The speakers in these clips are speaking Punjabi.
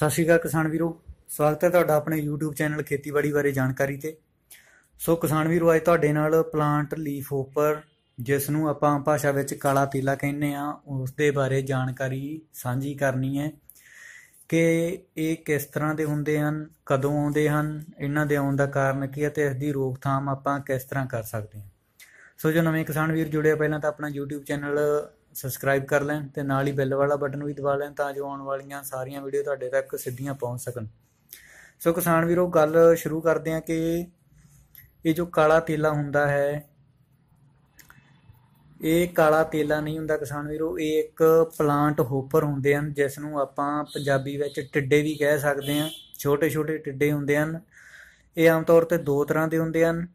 ਸਤਿ ਸ਼੍ਰੀ ਅਕਾਲ ਕਿਸਾਨ ਵੀਰੋ ਸਵਾਗਤ ਹੈ ਤੁਹਾਡਾ ਆਪਣੇ YouTube ਚੈਨਲ ਖੇਤੀਬਾੜੀ ਬਾਰੇ ਜਾਣਕਾਰੀ ਤੇ ਸੋ ਕਿਸਾਨ ਵੀਰੋ ਅੱਜ ਤੁਹਾਡੇ ਨਾਲ ਪਲਾਂਟ ਲੀਫ ਹੋਪਰ ਜਿਸ ਨੂੰ ਆਪਾਂ ਭਾਸ਼ਾ ਵਿੱਚ ਕਾਲਾ ਪੀਲਾ ਕਹਿੰਦੇ ਆ ਉਸ ਦੇ ਬਾਰੇ ਜਾਣਕਾਰੀ ਸਾਂਝੀ ਕਰਨੀ ਹੈ ਕਿ ਇਹ ਕਿਸ ਤਰ੍ਹਾਂ ਦੇ ਹੁੰਦੇ ਹਨ ਕਦੋਂ ਆਉਂਦੇ ਹਨ ਇਹਨਾਂ ਦੇ ਆਉਣ ਦਾ ਕਾਰਨ ਕੀ ਹੈ ਤੇ ਇਸ ਦੀ ਰੋਕਥਾਮ ਆਪਾਂ ਕਿਸ ਤਰ੍ਹਾਂ ਕਰ ਸਕਦੇ ਹਾਂ ਸੋ ਜੋ ਨਵੇਂ ਕਿਸਾਨ ਵੀਰ ਜੁੜੇ ਪਹਿਲਾਂ ਤਾਂ ਆਪਣਾ YouTube ਚੈਨਲ ਸਬਸਕ੍ਰਾਈਬ ਕਰ ਲੈਣ ਤੇ ਨਾਲ ਹੀ ਬੈਲ ਵਾਲਾ ਬਟਨ ਵੀ ਦਬਾ ਲੈਣ ਤਾਂ ਜੋ ਆਉਣ ਵਾਲੀਆਂ ਸਾਰੀਆਂ ਵੀਡੀਓ ਤੁਹਾਡੇ ਤੱਕ ਸਿੱਧੀਆਂ ਪਹੁੰਚ ਸਕਣ ਸੋ ਕਿਸਾਨ ਵੀਰੋ ਗੱਲ ਸ਼ੁਰੂ ਕਰਦੇ ਆ ਕਿ ਇਹ ਜੋ ਕਾਲਾ ਤੇਲਾ ਹੁੰਦਾ ਹੈ ਇਹ ਕਾਲਾ ਤੇਲਾ ਨਹੀਂ ਹੁੰਦਾ ਕਿਸਾਨ ਵੀਰੋ ਇਹ ਇੱਕ ਪਲਾਂਟ ਹੋਪਰ ਹੁੰਦੇ ਹਨ ਜਿਸ ਨੂੰ ਆਪਾਂ ਪੰਜਾਬੀ ਵਿੱਚ ਟਿੱਡੇ ਵੀ ਕਹਿ ਸਕਦੇ ਹਾਂ ਛੋਟੇ-ਛੋਟੇ ਟਿੱਡੇ ਹੁੰਦੇ ਹਨ ਇਹ ਆਮ ਤੌਰ ਤੇ ਦੋ ਤਰ੍ਹਾਂ ਦੇ ਹੁੰਦੇ ਹਨ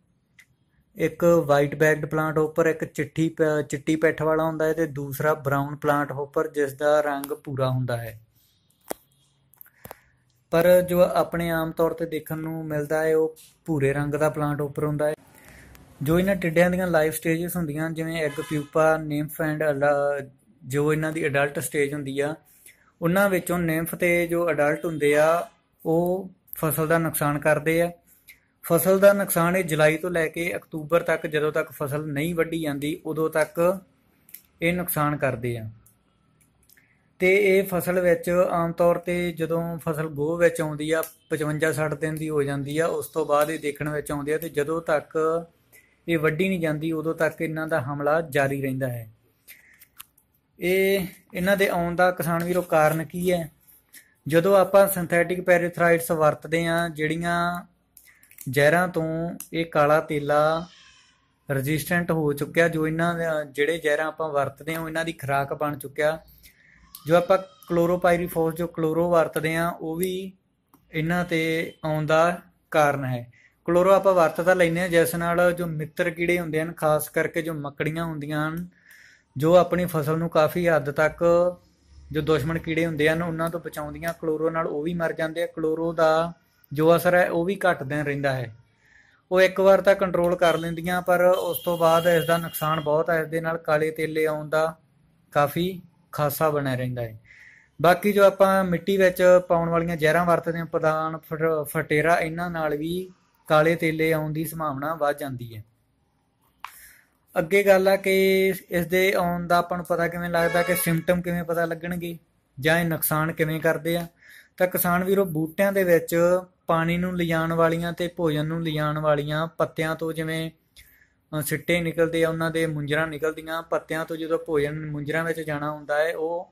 ਇੱਕ ਵਾਈਟ ਬੈਗਡ ਪਲਾਂਟ ਉੱਪਰ ਇੱਕ ਚਿੱਠੀ ਚਿੱਟੀ ਪੈਠ ਵਾਲਾ ਹੁੰਦਾ ਹੈ ਤੇ ਦੂਸਰਾ ਬ੍ਰਾਊਨ ਪਲਾਂਟ ਉੱਪਰ ਜਿਸ ਦਾ ਰੰਗ ਪੂਰਾ ਹੁੰਦਾ ਹੈ ਪਰ ਜੋ ਆਪਣੇ ਆਮ ਤੌਰ ਤੇ ਦੇਖਣ ਨੂੰ ਮਿਲਦਾ ਹੈ ਉਹ ਭੂਰੇ ਰੰਗ ਦਾ ਪਲਾਂਟ ਉੱਪਰ ਹੁੰਦਾ ਹੈ ਜੋ ਇਹਨਾਂ ਟਿੱਡਿਆਂ ਦੀਆਂ ਲਾਈਫ ਸਟੇजेस ਹੁੰਦੀਆਂ ਜਿਵੇਂ ਐਗ ਪਿਊਪਾ ਨਿੰਫ ਐਂਡ ਜੋ ਇਹਨਾਂ ਦੀ ਅਡਲਟ ਸਟੇਜ ਹੁੰਦੀ ਆ ਉਹਨਾਂ ਵਿੱਚੋਂ ਨਿੰਫ ਤੇ ਜੋ ਅਡਲਟ ਹੁੰਦੇ ਆ ਉਹ ਫਸਲ ਦਾ ਨੁਕਸਾਨ ਕਰਦੇ ਆ ਫਸਲ ਦਾ ਨੁਕਸਾਨ ਇਹ ਜੁਲਾਈ ਤੋਂ ਲੈ ਕੇ ਅਕਤੂਬਰ ਤੱਕ ਜਦੋਂ ਤੱਕ ਫਸਲ ਨਹੀਂ ਵੱਢੀ ਜਾਂਦੀ ਉਦੋਂ ਤੱਕ ਇਹ ਨੁਕਸਾਨ ਕਰਦੇ ਆ ਤੇ ਇਹ ਫਸਲ ਵਿੱਚ ਆਮ ਤੌਰ ਤੇ ਜਦੋਂ ਫਸਲ ਗੋ ਵਿੱਚ ਆਉਂਦੀ ਆ 55 60 ਦਿਨ ਦੀ ਹੋ ਜਾਂਦੀ ਆ ਉਸ ਤੋਂ ਬਾਅਦ ਇਹ ਦੇਖਣ ਵਿੱਚ ਆਉਂਦੀ ਆ ਤੇ ਜਦੋਂ ਤੱਕ ਇਹ ਵੱਢੀ ਨਹੀਂ ਜਾਂਦੀ ਉਦੋਂ ਤੱਕ ਇਹਨਾਂ ਦਾ ਹਮਲਾ ਜਾਰੀ ਰਹਿੰਦਾ ਹੈ ਇਹ ਇਹਨਾਂ ਦੇ ਆਉਣ ਦਾ ਕਿਸਾਨ ਵੀਰੋ ਕਾਰਨ ਕੀ ਹੈ ਜਦੋਂ ਆਪਾਂ ਸਿੰਥੈਟਿਕ ਪੈਰੀਥਰਾਇਡਸ ਵਰਤਦੇ ਆ ਜਿਹੜੀਆਂ ਜ਼ਹਿਰਾਂ ਤੋਂ ਇਹ ਕਾਲਾ ਤੇਲਾ ਰੈਜ਼ਿਸਟੈਂਟ ਹੋ ਚੁੱਕਿਆ ਜੋ ਇਹਨਾਂ ਜਿਹੜੇ ਜ਼ਹਿਰਾਂ ਆਪਾਂ ਵਰਤਦੇ ਹਾਂ ਇਹਨਾਂ ਦੀ ਖਰਾਕ ਬਣ ਚੁੱਕਿਆ ਜੋ ਆਪਾਂ ਕਲੋਰੋਪਾਇਰੀਫੋਸ ਜੋ ਕਲੋਰੋ ਵਰਤਦੇ ਆ ਉਹ ਵੀ ਇਹਨਾਂ ਤੇ ਆਉਂਦਾ ਕਾਰਨ ਹੈ ਕਲੋਰੋ ਆਪਾਂ ਵਰਤ ਤਾਂ ਲੈਨੇ ਆ ਜਿਸ ਨਾਲ ਜੋ ਮਿੱਤਰ ਕੀੜੇ ਹੁੰਦੇ ਹਨ ਖਾਸ ਕਰਕੇ ਜੋ ਮੱਕੜੀਆਂ ਹੁੰਦੀਆਂ ਹਨ ਜੋ ਆਪਣੀ ਫਸਲ ਨੂੰ ਕਾਫੀ ਹੱਦ ਤੱਕ ਜੋ ਦੁਸ਼ਮਣ ਕੀੜੇ ਹੁੰਦੇ ਹਨ ਉਹਨਾਂ ਤੋਂ ਬਚਾਉਂਦੀਆਂ ਕਲੋਰੋ ਨਾਲ ਉਹ ਵੀ ਮਰ ਜਾਂਦੇ ਆ ਕਲੋਰੋ ਦਾ ਜੋ ਅਸਰ ਹੈ ਉਹ ਵੀ ਘਟਦਾ ਰਹਿੰਦਾ ਹੈ ਉਹ ਇੱਕ ਵਾਰ ਤਾਂ ਕੰਟਰੋਲ ਕਰ ਲੈਂਦੀਆਂ ਪਰ ਉਸ ਤੋਂ ਬਾਅਦ ਇਸ ਦਾ ਨੁਕਸਾਨ ਬਹੁਤ ਹੈ ਇਸ ਦੇ ਨਾਲ ਕਾਲੇ ਤੇਲੇ ਆਉਣ ਦਾ ਕਾਫੀ ਖਾਸਾ ਬਣਿਆ ਰਹਿੰਦਾ ਹੈ ਬਾਕੀ ਜੋ ਆਪਾਂ ਮਿੱਟੀ ਵਿੱਚ ਪਾਉਣ ਵਾਲੀਆਂ ਜ਼ਹਿਰਾਂ ਵਰਤਦੇ ਹਾਂ ਪ੍ਰਧਾਨ ਫਟੇਰਾ ਇਹਨਾਂ ਨਾਲ ਵੀ ਕਾਲੇ ਤੇਲੇ ਆਉਣ ਦੀ ਸੰਭਾਵਨਾ ਵੱਧ ਜਾਂਦੀ ਹੈ ਅੱਗੇ ਗੱਲ ਆ ਕਿ ਇਸ ਦੇ ਆਉਣ ਦਾ ਆਪਾਂ ਨੂੰ ਪਤਾ ਕਿਵੇਂ ਲੱਗਦਾ ਕਿ ਸਿੰਪਟਮ ਕਿਵੇਂ ਪਤਾ ਲੱਗਣਗੇ ਜਾਂ ਇਹ ਨੁਕਸਾਨ ਕਿਵੇਂ ਕਰਦੇ ਆ ਤਾਂ ਕਿਸਾਨ ਵੀਰੋ ਬੂਟਿਆਂ ਦੇ ਵਿੱਚ ਪਾਣੀ ਨੂੰ ਲਿਜਾਣ ਵਾਲੀਆਂ ਤੇ ਭੋਜਨ ਨੂੰ ਲਿਜਾਣ ਵਾਲੀਆਂ ਪੱਤਿਆਂ ਤੋਂ ਜਿਵੇਂ ਸਿੱਟੇ ਨਿਕਲਦੇ ਆ ਉਹਨਾਂ ਦੇ ਮੁੰਜਰਾ ਨਿਕਲਦੀਆਂ ਪੱਤਿਆਂ ਤੋਂ ਜਦੋਂ ਭੋਜਨ ਮੁੰਜਰਾ ਵਿੱਚ ਜਾਣਾ ਹੁੰਦਾ ਹੈ ਉਹ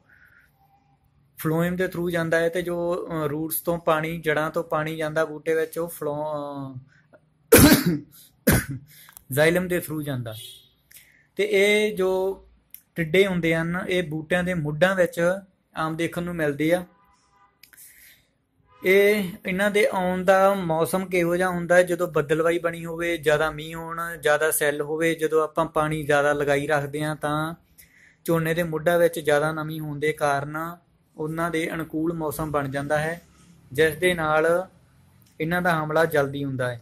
ਫਲੋਇਮ ਦੇ ਥਰੂ ਜਾਂਦਾ ਹੈ ਤੇ ਜੋ ਰੂਟਸ ਤੋਂ ਪਾਣੀ ਜੜਾਂ ਤੋਂ ਪਾਣੀ ਜਾਂਦਾ ਬੂਟੇ ਵਿੱਚ ਉਹ ਫਲੋ ਜ਼ਾਈਲਮ ਦੇ ਥਰੂ ਜਾਂਦਾ ਤੇ ਇਹ ਜੋ ਟਿੱਡੇ ਹੁੰਦੇ ਹਨ ਇਹ ਬੂਟਿਆਂ ਦੇ ਮੁੱਢਾਂ ਵਿੱਚ ਆਮ ਦੇਖਣ ਨੂੰ ਮਿਲਦੇ ਆ ਇਹ ਇਹਨਾਂ ਦੇ ਆਉਣ ਦਾ ਮੌਸਮ ਕਿਹੋ ਜਿਹਾ ਹੁੰਦਾ ਹੈ ਜਦੋਂ ਬੱਦਲਵਾਈ ਬਣੀ ਹੋਵੇ ਜ਼ਿਆਦਾ ਮੀਂਹ ਹੋਣ ਜ਼ਿਆਦਾ ਸੈੱਲ ਹੋਵੇ ਜਦੋਂ ਆਪਾਂ ਪਾਣੀ ਜ਼ਿਆਦਾ ਲਗਾਈ ਰੱਖਦੇ ਆ ਤਾਂ ਝੋਨੇ ਦੇ ਮੁੱਢਾਂ ਵਿੱਚ ਜ਼ਿਆਦਾ ਨਮੀ ਹੋਣ ਦੇ ਕਾਰਨ ਉਹਨਾਂ ਦੇ ਅਨੁਕੂਲ ਮੌਸਮ ਬਣ ਜਾਂਦਾ ਹੈ ਜਿਸ ਦੇ ਨਾਲ ਇਹਨਾਂ ਦਾ ਹਮਲਾ ਜਲਦੀ ਹੁੰਦਾ ਹੈ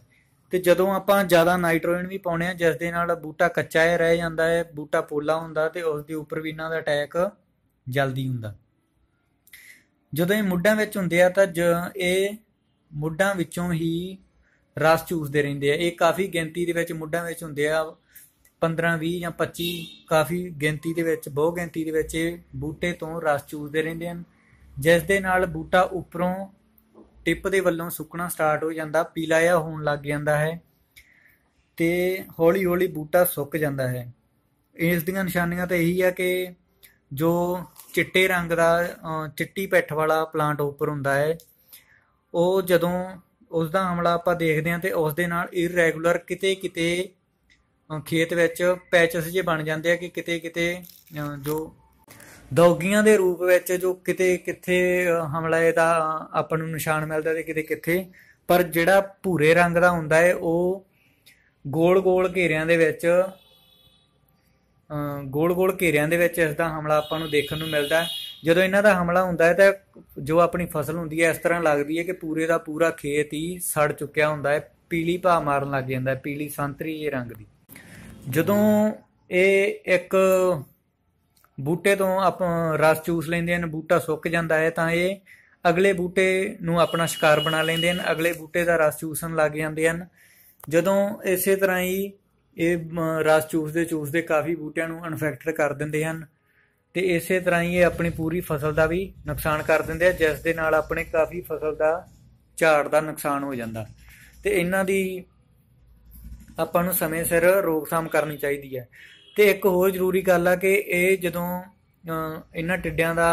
ਤੇ ਜਦੋਂ ਆਪਾਂ ਜ਼ਿਆਦਾ ਨਾਈਟ੍ਰੋਜਨ ਵੀ ਪਾਉਨੇ ਆ ਜਿਸ ਦੇ ਨਾਲ ਬੂਟਾ ਕੱਚਾ ਹੀ ਰਹਿ ਜਾਂਦਾ ਹੈ ਬੂਟਾ ਪੋਲਾ ਹੁੰਦਾ ਤੇ ਉਸ ਦੇ ਉੱਪਰ ਵੀ ਇਹਨਾਂ ਦਾ ਅਟੈਕ ਜਲਦੀ ਹੁੰਦਾ ਜਦੋਂ ਇਹ ਮੁੱਢਾਂ ਵਿੱਚ ਹੁੰਦੇ ਆ ਤਾਂ ਇਹ ਮੁੱਢਾਂ ਵਿੱਚੋਂ ਹੀ ਰਸ ਚੂਸਦੇ ਰਹਿੰਦੇ ਆ ਇਹ ਕਾਫੀ ਗਿਣਤੀ ਦੇ ਵਿੱਚ ਮੁੱਢਾਂ ਵਿੱਚ ਹੁੰਦੇ ਆ 15 20 ਜਾਂ 25 ਕਾਫੀ ਗਿਣਤੀ ਦੇ ਵਿੱਚ ਬਹੁ ਗਿਣਤੀ ਦੇ ਵਿੱਚ ਇਹ ਬੂਟੇ ਤੋਂ ਰਸ ਚੂਸਦੇ ਰਹਿੰਦੇ ਹਨ ਜਿਸ ਦੇ ਨਾਲ ਬੂਟਾ ਉੱਪਰੋਂ ਟਿਪ ਦੇ ਵੱਲੋਂ ਸੁੱਕਣਾ ਸਟਾਰਟ ਹੋ ਜਾਂਦਾ ਪੀਲਾ ਜਾਂ ਹੋਣ ਲੱਗ ਜਾਂਦਾ ਹੈ ਤੇ ਹੌਲੀ ਹੌਲੀ ਬੂਟਾ ਸੁੱਕ ਜਾਂਦਾ ਹੈ ਇਸ ਦੀਆਂ ਨਿਸ਼ਾਨੀਆਂ ਤਾਂ ਇਹੀ ਆ ਕਿ ਜੋ ਚਿੱਟੇ ਰੰਗ ਦਾ ਚਿੱਟੀ ਪੈਠ ਵਾਲਾ ਪਲਾਂਟ ਉੱਪਰ ਹੁੰਦਾ ਹੈ ਉਹ ਜਦੋਂ ਉਸ ਦਾ ਹਮਲਾ ਆਪਾਂ ਦੇਖਦੇ ਹਾਂ ਤੇ ਉਸ ਦੇ ਨਾਲ ਇਰੈਗੂਲਰ ਕਿਤੇ ਕਿਤੇ ਖੇਤ ਵਿੱਚ ਪੈਚਸ ਜੇ ਬਣ ਜਾਂਦੇ ਆ ਕਿ ਕਿਤੇ ਕਿਤੇ ਜੋ ਦੌਗੀਆਂ ਦੇ ਰੂਪ ਵਿੱਚ ਜੋ ਕਿਤੇ ਕਿੱਥੇ ਹਮਲਾ ਦਾ ਆਪਾਂ ਨੂੰ ਨਿਸ਼ਾਨ ਮਿਲਦਾ ਤੇ ਕਿਤੇ ਕਿੱਥੇ ਪਰ ਜਿਹੜਾ ਭੂਰੇ ਰੰਗ ਦਾ ਹੁੰਦਾ ਹੈ ਉਹ ਗੋਲ-ਗੋਲ ਘੇਰਿਆਂ ਦੇ ਵਿੱਚ ਗੋਲ-ਗੋਲ ਘੇਰਿਆਂ ਦੇ ਵਿੱਚ ਇਸ ਦਾ ਹਮਲਾ ਆਪਾਂ ਨੂੰ ਦੇਖਣ ਨੂੰ ਮਿਲਦਾ ਜਦੋਂ ਇਹਨਾਂ ਦਾ ਹਮਲਾ ਹੁੰਦਾ ਹੈ ਤਾਂ ਜੋ ਆਪਣੀ ਫਸਲ ਹੁੰਦੀ ਹੈ ਇਸ ਤਰ੍ਹਾਂ ਲੱਗਦੀ ਹੈ ਕਿ ਪੂਰੇ ਦਾ ਪੂਰਾ ਖੇਤ ਹੀ ਸੜ ਚੁੱਕਿਆ ਹੁੰਦਾ ਹੈ ਪੀਲੀ ਭਾ ਮਾਰਨ ਲੱਗ ਜਾਂਦਾ ਹੈ ਪੀਲੀ ਸੰਤਰੀ ਇਹ ਰੰਗ ਦੀ ਜਦੋਂ ਇਹ ਇੱਕ ਬੂਟੇ ਤੋਂ ਆਪਾਂ ਰਸ ਚੂਸ ਲੈਂਦੇ ਹਨ ਬੂਟਾ ਸੁੱਕ ਜਾਂਦਾ ਹੈ ਤਾਂ ਇਹ ਅਗਲੇ ਬੂਟੇ ਨੂੰ ਆਪਣਾ ਸ਼ਿਕਾਰ ਬਣਾ ਲੈਂਦੇ ਹਨ ਅਗਲੇ ਬੂਟੇ ਦਾ ਰਸ ਚੂਸਣ ਲੱਗ ਜਾਂਦੇ ਹਨ ਜਦੋਂ ਇਸੇ ਤਰ੍ਹਾਂ ਹੀ ਇਹ ਰਸ ਚੂਸਦੇ ਚੂਸਦੇ ਕਾਫੀ ਬੂਟਿਆਂ ਨੂੰ ਇਨਫੈਕਟ ਕਰ ਦਿੰਦੇ ਹਨ ਤੇ ਇਸੇ ਤਰ੍ਹਾਂ ਹੀ ਇਹ ਆਪਣੀ ਪੂਰੀ ਫਸਲ ਦਾ ਵੀ ਨੁਕਸਾਨ ਕਰ ਦਿੰਦੇ ਆ ਜਿਸ ਦੇ ਨਾਲ ਆਪਣੇ ਕਾਫੀ ਫਸਲ ਦਾ ਝਾੜ ਦਾ ਨੁਕਸਾਨ ਹੋ ਜਾਂਦਾ ਤੇ ਇਹਨਾਂ ਦੀ ਆਪਾਂ ਨੂੰ ਸਮੇਂ ਸਿਰ ਰੋਕਥਾਮ ਕਰਨੀ ਚਾਹੀਦੀ ਹੈ ਤੇ ਇੱਕ ਹੋਰ ਜ਼ਰੂਰੀ ਗੱਲ ਆ ਕਿ ਇਹ ਜਦੋਂ ਇਹਨਾਂ ਟਿੱਡਿਆਂ ਦਾ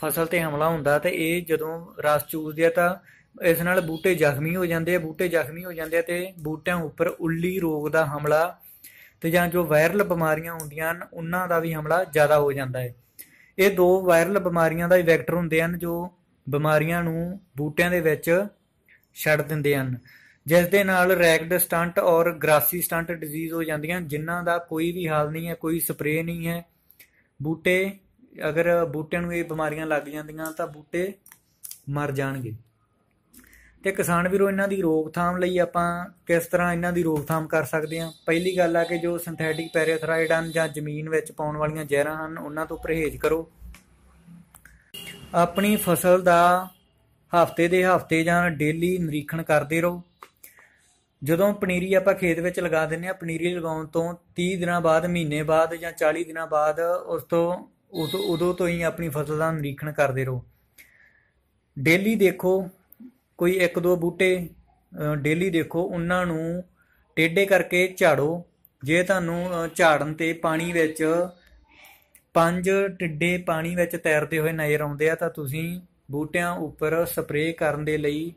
ਫਸਲ ਤੇ ਹਮਲਾ ਹੁੰਦਾ ਤੇ ਇਹ ਜਦੋਂ ਰਸ ਚੂਸਦੇ ਆ ਤਾਂ ਇਸ ਨਾਲ ਬੂਟੇ ਜ਼ਖਮੀ ਹੋ ਜਾਂਦੇ ਆ ਬੂਟੇ ਜ਼ਖਮੀ ਹੋ ਜਾਂਦੇ ਆ ਤੇ ਬੂਟਿਆਂ ਉੱਪਰ ਉੱਲੀ ਰੋਗ ਦਾ ਹਮਲਾ ਤੇ ਜਾਂ ਜੋ ਵਾਇਰਲ ਬਿਮਾਰੀਆਂ ਹੁੰਦੀਆਂ ਹਨ ਉਹਨਾਂ ਦਾ ਵੀ ਹਮਲਾ ਜ਼ਿਆਦਾ ਹੋ ਜਾਂਦਾ ਹੈ ਇਹ ਦੋ ਵਾਇਰਲ ਬਿਮਾਰੀਆਂ ਦਾ ਵੈਕਟਰ ਹੁੰਦੇ ਹਨ ਜੋ ਬਿਮਾਰੀਆਂ ਨੂੰ ਬੂਟਿਆਂ ਦੇ ਵਿੱਚ ਛੱਡ ਦਿੰਦੇ ਹਨ ਜਿਸ ਦੇ ਨਾਲ ਰੈਗਡ ਸਟੰਟ ਔਰ ਗ੍ਰਾਸੀ ਸਟੰਟ ਡਿਜ਼ੀਜ਼ ਹੋ ਜਾਂਦੀਆਂ ਜਿਨ੍ਹਾਂ ਦਾ ਕੋਈ ਵੀ ਹਾਲ ਨਹੀਂ ਹੈ ਕੋਈ ਸਪਰੇ ਨਹੀਂ ਹੈ ਬੂਟੇ ਅਗਰ ਬੂਟਿਆਂ ਨੂੰ ਇਹ ਬਿਮਾਰੀਆਂ ਲੱਗ ਜਾਂਦੀਆਂ ਤਾਂ ਬੂਟੇ ਮਰ ਜਾਣਗੇ ਤੇ ਕਿਸਾਨ ਵੀਰੋ ਇਹਨਾਂ ਦੀ ਰੋਕਥਾਮ ਲਈ ਆਪਾਂ ਕਿਸ ਤਰ੍ਹਾਂ ਇਹਨਾਂ ਦੀ ਰੋਕਥਾਮ ਕਰ ਸਕਦੇ ਹਾਂ ਪਹਿਲੀ ਗੱਲ ਆ ਕਿ ਜੋ ਸਿੰਥੈਟਿਕ ਪੈਰਾਥਰਾਇਡ ਹਨ ਜਾਂ ਜ਼ਮੀਨ ਵਿੱਚ ਪਾਉਣ ਵਾਲੀਆਂ ਜ਼ਹਿਰਾਂ ਹਨ ਉਹਨਾਂ ਤੋਂ ਪਰਹੇਜ਼ ਕਰੋ ਆਪਣੀ ਫਸਲ ਦਾ ਹਫ਼ਤੇ ਦੇ ਹਫ਼ਤੇ ਜਾਂ ਡੇਲੀ ਨਿਰੀਖਣ ਕਰਦੇ ਰਹੋ ਜਦੋਂ ਪਨੀਰੀ ਆਪਾਂ ਖੇਤ ਵਿੱਚ ਲਗਾ ਦਿੰਨੇ ਆ ਪਨੀਰੀ ਲਗਾਉਣ ਤੋਂ 30 ਦਿਨਾਂ ਬਾਅਦ ਮਹੀਨੇ ਬਾਅਦ ਜਾਂ 40 ਦਿਨਾਂ ਬਾਅਦ ਉਸ ਤੋਂ ਉਦੋਂ ਤੋਂ ਹੀ ਆਪਣੀ ਫਸਲ ਦਾ ਨਿਰੀਖਣ ਕਰਦੇ ਰਹੋ ਡੇਲੀ ਦੇਖੋ ਕੋਈ ਇੱਕ ਦੋ ਬੂਟੇ ਡੇਲੀ ਦੇਖੋ ਉਹਨਾਂ ਨੂੰ ਟੇਡੇ ਕਰਕੇ ਝਾੜੋ ਜੇ ਤੁਹਾਨੂੰ ਝਾੜਨ ਤੇ ਪਾਣੀ ਵਿੱਚ ਪੰਜ ਟਿੱਡੇ ਪਾਣੀ ਵਿੱਚ ਤੈਰਦੇ ਹੋਏ ਨਜ਼ਰ ਆਉਂਦੇ ਆ ਤਾਂ ਤੁਸੀਂ ਬੂਟਿਆਂ ਉੱਪਰ ਸਪਰੇਅ ਕਰਨ ਦੇ ਲਈ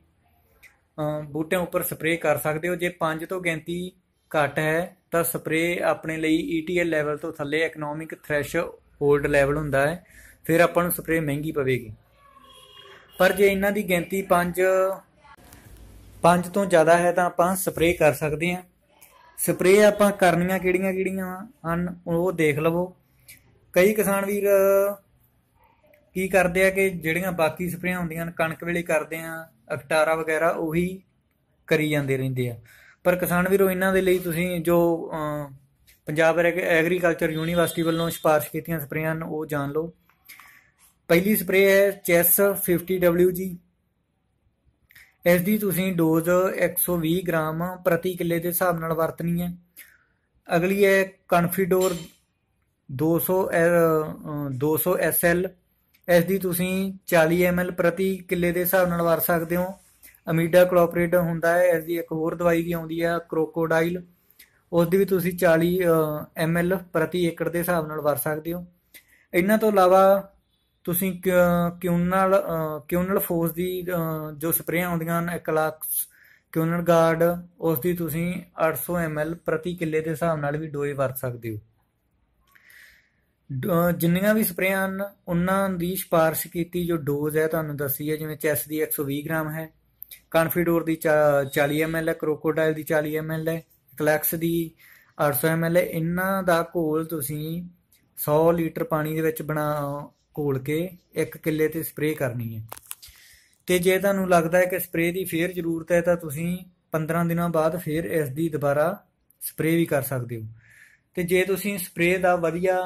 ਬੂਟਿਆਂ ਉੱਪਰ ਸਪਰੇਅ ਕਰ ਸਕਦੇ ਹੋ ਜੇ ਪੰਜ ਤੋਂ ਗਿਣਤੀ ਘੱਟ ਹੈ ਤਾਂ ਸਪਰੇਅ ਆਪਣੇ ਲਈ ETL ਲੈਵਲ ਤੋਂ ਥੱਲੇ ਇਕਨੋਮਿਕ ਥ੍ਰੈਸ਼ਹੋਲਡ ਹੋਲਡ ਲੈਵਲ ਹੁੰਦਾ ਹੈ ਫਿਰ ਆਪਾਂ ਨੂੰ ਸਪਰੇਅ ਮਹਿੰਗੀ ਪਵੇਗੀ ਪਰ ਜੇ ਇਹਨਾਂ ਦੀ ਗਿਣਤੀ 5 5 ਤੋਂ ਜ਼ਿਆਦਾ ਹੈ ਤਾਂ ਆਪਾਂ ਸਪਰੇਅ ਕਰ ਸਕਦੇ ਹਾਂ ਸਪਰੇਅ ਆਪਾਂ ਕਰਨੀਆਂ ਕਿਹੜੀਆਂ ਕਿਹੜੀਆਂ ਹਨ ਉਹ ਦੇਖ ਲਵੋ ਕਈ ਕਿਸਾਨ ਵੀਰ ਕੀ ਕਰਦੇ ਆ ਕਿ ਜਿਹੜੀਆਂ ਬਾਕੀ ਸਪਰੇਆਂ ਹੁੰਦੀਆਂ ਹਨ ਕਣਕ ਵੇਲੇ ਕਰਦੇ ਆ ਅਕਟਾਰਾ ਵਗੈਰਾ ਉਹੀ ਕਰੀ ਜਾਂਦੇ ਰਹਿੰਦੇ ਆ ਪਰ ਕਿਸਾਨ ਵੀਰੋ ਇਹਨਾਂ ਦੇ ਲਈ ਤੁਸੀਂ ਜੋ ਪੰਜਾਬ ਐਗਰੀਕਲਚਰ ਯੂਨੀਵਰਸਿਟੀ ਵੱਲੋਂ ਸਿਫਾਰਿਸ਼ ਕੀਤੀਆਂ ਸਪਰੇਆਂ ਹਨ ਉਹ ਜਾਣ ਲਓ ਪਹਿਲੀ ਸਪਰੇ ਹੈ ਚੈਸ 50WG ਇਸ ਦੀ ਤੁਸੀਂ ਡੋਜ਼ 120 ਗ੍ਰਾਮ ਪ੍ਰਤੀ ਕਿੱਲੇ ਦੇ ਹਿਸਾਬ ਨਾਲ ਵਰਤਣੀ ਹੈ ਅਗਲੀ ਹੈ ਕਨਫੀਡੋਰ 200 200 SL ਇਸ ਦੀ ਤੁਸੀਂ 40 ml ਪ੍ਰਤੀ ਕਿੱਲੇ ਦੇ ਹਿਸਾਬ ਨਾਲ ਵਰਤ ਸਕਦੇ ਹੋ ਅਮੀਡਾ ਕਲੋਪਰੇਟ ਹੁੰਦਾ ਹੈ ਇਸ ਦੀ ਇੱਕ ਹੋਰ ਦਵਾਈ ਵੀ ਆਉਂਦੀ ਹੈ ਕ੍ਰੋਕੋਡਾਈਲ ਉਸ ਦੀ ਵੀ ਤੁਸੀਂ 40 ml ਪ੍ਰਤੀ ਏਕੜ ਦੇ ਹਿਸਾਬ ਨਾਲ ਵਰਤ ਸਕਦੇ ਹੋ ਇਹਨਾਂ ਤੋਂ ਇਲਾਵਾ ਤੁਸੀਂ ਕਿਊਨਲ ਕਿਊਨਲ ਫੋਰਸ ਦੀ ਜੋ ਸਪਰੇਆਂ ਆਉਂਦੀਆਂ ਹਨ 1 ਲੱਖ ਕਿਊਨਲ ਗਾਰਡ ਉਸ ਦੀ ਤੁਸੀਂ 800 ml ਪ੍ਰਤੀ ਕਿੱਲੇ ਦੇ ਹਿਸਾਬ ਨਾਲ ਵੀ ਡੋਜ਼ ਵਰਤ ਸਕਦੇ ਹੋ ਜਿੰਨੀਆਂ ਵੀ ਸਪਰੇਆਂ ਹਨ ਉਹਨਾਂ ਦੀ ਸਿਫਾਰਿਸ਼ ਕੀਤੀ ਜੋ ਡੋਜ਼ ਹੈ ਤੁਹਾਨੂੰ ਦੱਸੀ ਹੈ ਜਿਵੇਂ ਚੈਸ ਦੀ 120 ਗ੍ਰਾਮ ਹੈ ਕਨਫੀਡੋਰ ਦੀ 40 ml ਹੈ ਕਰੋਕੋਡਾਈਲ ਦੀ 40 ml ਹੈ ਕਲੈਕਸ ਦੀ 800 ml ਇਹਨਾਂ ਦਾ ਘੋਲ ਤੁਸੀਂ 100 ਲੀਟਰ ਪਾਣੀ ਦੇ ਵਿੱਚ ਬਣਾ ਘੋਲ ਕੇ ਇੱਕ ਕਿੱਲੇ ਤੇ ਸਪਰੇਅ ਕਰਨੀ ਹੈ ਤੇ ਜੇ ਤੁਹਾਨੂੰ ਲੱਗਦਾ ਹੈ ਕਿ ਸਪਰੇਅ ਦੀ ਫੇਰ ਜ਼ਰੂਰਤ ਹੈ ਤਾਂ ਤੁਸੀਂ 15 ਦਿਨਾਂ ਬਾਅਦ ਫੇਰ ਇਸ ਦੀ ਦੁਬਾਰਾ ਸਪਰੇਅ ਵੀ ਕਰ ਸਕਦੇ ਹੋ ਤੇ ਜੇ ਤੁਸੀਂ ਸਪਰੇਅ ਦਾ ਵਧੀਆ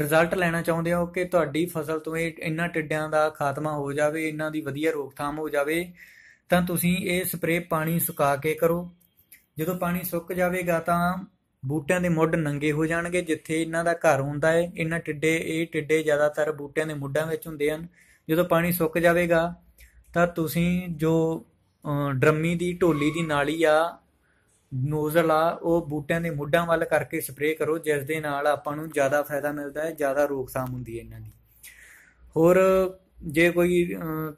ਰਿਜ਼ਲਟ ਲੈਣਾ ਚਾਹੁੰਦੇ ਹੋ ਕਿ ਤੁਹਾਡੀ ਫਸਲ ਤੋਂ ਇਹ ਇੰਨਾ ਟਿੱਡਿਆਂ ਦਾ ਖਾਤਮਾ ਹੋ ਜਾਵੇ ਇਹਨਾਂ ਦੀ ਵਧੀਆ ਰੋਕਥਾਮ ਹੋ ਜਾਵੇ ਤਾਂ ਤੁਸੀਂ ਇਹ ਸਪਰੇਅ ਪਾਣੀ ਸੁਕਾ ਕੇ ਕਰੋ ਜਦੋਂ ਪਾਣੀ ਸੁੱਕ ਜਾਵੇਗਾ ਤਾਂ ਬੂਟਿਆਂ ਦੇ ਮੁੱਢ ਨੰਗੇ ਹੋ ਜਾਣਗੇ ਜਿੱਥੇ ਇਹਨਾਂ ਦਾ ਘਰ ਹੁੰਦਾ ਹੈ ਇਹਨਾਂ ਟਿੱਡੇ ਇਹ ਟਿੱਡੇ ਜ਼ਿਆਦਾਤਰ ਬੂਟਿਆਂ ਦੇ ਮੁੱਢਾਂ ਵਿੱਚ ਹੁੰਦੇ ਹਨ ਜਦੋਂ ਪਾਣੀ ਸੁੱਕ ਜਾਵੇਗਾ ਤਾਂ ਤੁਸੀਂ ਜੋ ਡਰਮੀ ਦੀ ਢੋਲੀ ਦੀ ਨਾਲੀ ਆ ਨੋਜ਼ਲ ਆ ਉਹ ਬੂਟਿਆਂ ਦੇ ਮੁੱਢਾਂ ਵੱਲ ਕਰਕੇ ਸਪਰੇਅ ਕਰੋ ਜਿਸ ਦੇ ਨਾਲ ਆਪਾਂ ਨੂੰ ਜ਼ਿਆਦਾ ਫਾਇਦਾ ਮਿਲਦਾ ਹੈ ਜ਼ਿਆਦਾ ਰੋਕਥਾਮ ਹੁੰਦੀ ਹੈ ਇਹਨਾਂ ਦੀ ਹੋਰ ਜੇ ਕੋਈ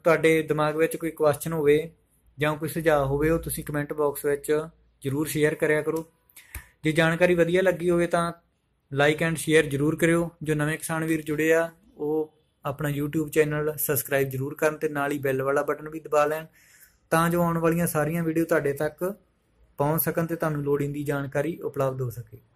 ਤੁਹਾਡੇ ਦਿਮਾਗ ਵਿੱਚ ਕੋਈ ਕੁਐਸਚਨ ਹੋਵੇ ਜਾਂ ਕੋਈ ਸੁਝਾਅ ਹੋਵੇ ਉਹ ਤੁਸੀਂ ਕਮੈਂਟ ਬਾਕਸ ਵਿੱਚ ਜ਼ਰੂਰ ਸ਼ੇਅਰ ਕਰਿਆ ਕਰੋ ਜੇ ਜਾਣਕਾਰੀ ਵਧੀਆ ਲੱਗੀ ਹੋਵੇ ਤਾਂ ਲਾਈਕ ਐਂਡ ਸ਼ੇਅਰ ਜਰੂਰ ਕਰਿਓ ਜੋ ਨਵੇਂ ਕਿਸਾਨ ਵੀਰ ਜੁੜੇ ਆ ਉਹ ਆਪਣਾ YouTube ਚੈਨਲ ਸਬਸਕ੍ਰਾਈਬ ਜਰੂਰ ਕਰਨ ਤੇ ਨਾਲ ਹੀ ਬੈਲ ਵਾਲਾ ਬਟਨ ਵੀ ਦਬਾ ਲੈਣ ਤਾਂ ਜੋ ਆਉਣ ਵਾਲੀਆਂ ਸਾਰੀਆਂ ਵੀਡੀਓ ਤੁਹਾਡੇ ਤੱਕ ਪਹੁੰਚ ਸਕਣ ਤੇ ਤੁਹਾਨੂੰ ਲੋੜੀਂਦੀ ਜਾਣਕਾਰੀ ਉਪਲਬਧ ਹੋ ਸਕੇ